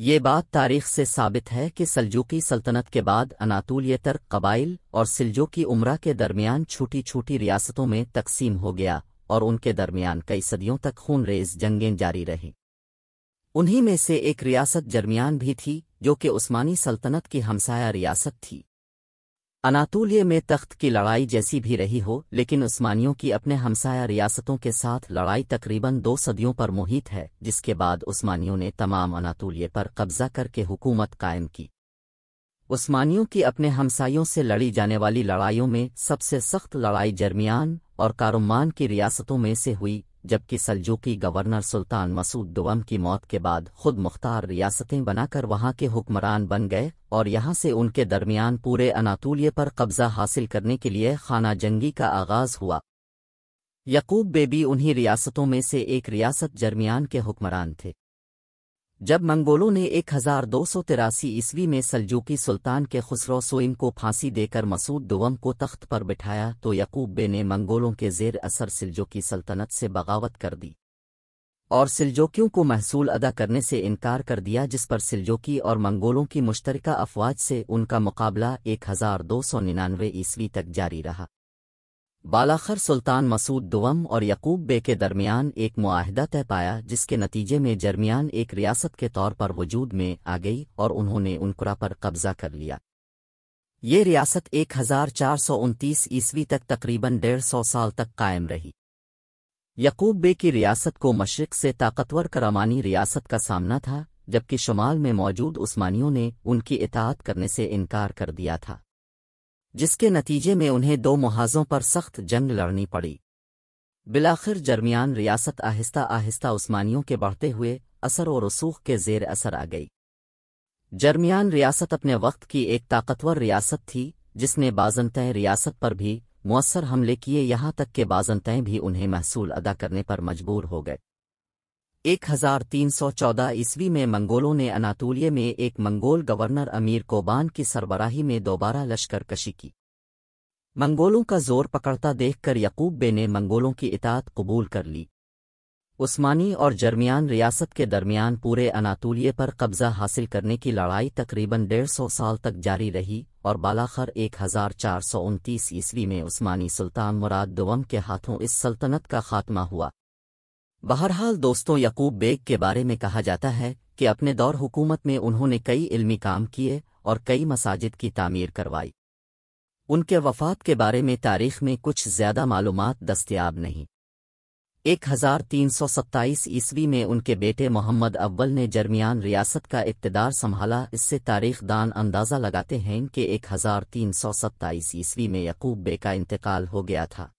ये बात तारीख से साबित है कि सलजुकी सल्तनत के बाद अनातुलियतर कबाइल और सिलजो उम्र के दरमियान छोटी छोटी रियासतों में तकसीम हो गया और उनके दरमियान कई सदियों तक खूनरेज जंगें जारी रहीं उन्हीं में से एक रियासत जरमियान भी थी जो कि उस्मानी सल्तनत की हमसाया रियासत थी अनातोलिया में तख्त की लड़ाई जैसी भी रही हो लेकिन उस्मानियों की अपने हमसाया रियासतों के साथ लड़ाई तकरीबन दो सदियों पर मुहित है जिसके बाद उस्मानियों ने तमाम अनातोलिया पर कब्जा करके हुकूमत कायम की उस्मानियों की अपने हमसायों से लड़ी जाने वाली लड़ाइयों में सबसे सख्त लड़ाई जर्मियान और कारुमान की रियासतों में से हुई जबकि सलजूकी गवर्नर सुल्तान मसूद दुवम की मौत के बाद खुद मुख्तार रियासतें बनाकर वहां के हुक्मरान बन गए और यहां से उनके दरमियान पूरे अनातूलिये पर कब्जा हासिल करने के लिए खाना जंगी का आगाज हुआ यकूब बेबी उन्हीं रियासतों में से एक रियासत जर्मियान के हुक्मरान थे जब मंगोलों ने एक हजार दो सौ तिरासी ईस्वी में सलजूकी सुल्तान के खुसरो सोइम को फांसी देकर मसूद दुवम को तख्त पर बिठाया तो यकूब बे ने मंगोलों के जेर असर सिलजोकी सल्तनत से बगावत कर दी और सिलजोकियों को महसूल अदा करने से इनकार कर दिया जिस पर सिलजोकी और मंगोलों की मुश्तरका अफवाज से उनका मुकाबला एक हजार दो सौ निन्यानवे ईस्वी तक जारी रहा बालाखर सुल्तान मसूद दुवम और यकूब बे के दरमियान एक माहिदा तय पाया जिसके नतीजे में जर्मियान एक रियासत के तौर पर वजूद में आ गई और उन्होंने उनकुरा पर कब्जा कर लिया ये रियासत एक हजार चार सौ उनतीस ईस्वी तक तकरीबन डेढ़ सौ साल तक कायम रही यकूब बे की रियासत को मशरक से ताकतवर करामानी रियासत का सामना था जबकि शुमाल में मौजूद उस्मानियों ने उनकी इतात करने से इनकार कर दिया था जिसके नतीजे में उन्हें दो मुहाजों पर सख्त जंग लड़नी पड़ी बिलाखिर जर्मियान रियासत आहिस्ता आहिस्ता उस्मानियों के बढ़ते हुए असर और रसूख के जेर असर आ गई जर्मियान रियासत अपने वक्त की एक ताकतवर रियासत थी जिसने बाजनतय रियासत पर भी मुसर हमले किए यहां तक के बाजनतय भी उन्हें महसूल अदा करने पर मजबूर हो गए 1314 ईस्वी में मंगोलों ने अनातोलिय में एक मंगोल गवर्नर अमीर कोबान की सरबराही में दोबारा लश्कर कशी की मंगोलों का जोर पकड़ता देखकर यकूब बे ने मंगोलों की इतात कबूल कर ली उस्मानी और जर्मियान रियासत के दरमियान पूरे अनातोलिय पर कब्जा हासिल करने की लड़ाई तकरीबन डेढ़ सौ साल तक जारी रही और बालाखर एक हजार चार सौ उनतीस ईस्वी में उस्मानी सुल्तान मुराद दुवम के हाथों इस सल्तनत का खात्मा हुआ बहरहाल दोस्तों यकूब बेग के बारे में कहा जाता है कि अपने दौर हुकूमत में उन्होंने कई इल्मी काम किए और कई मसाजिद की तामीर करवाई उनके वफात के बारे में तारीख में कुछ ज्यादा मालूम दस्तियाब नहीं 1327 ईस्वी में उनके बेटे मोहम्मद अव्वल ने जर्मियान रियासत का इकतदार संभाला इससे तारीख दान अंदाज़ा लगाते हैं कि 1327 ईस्वी में यकूब बे का इंतकाल हो गया था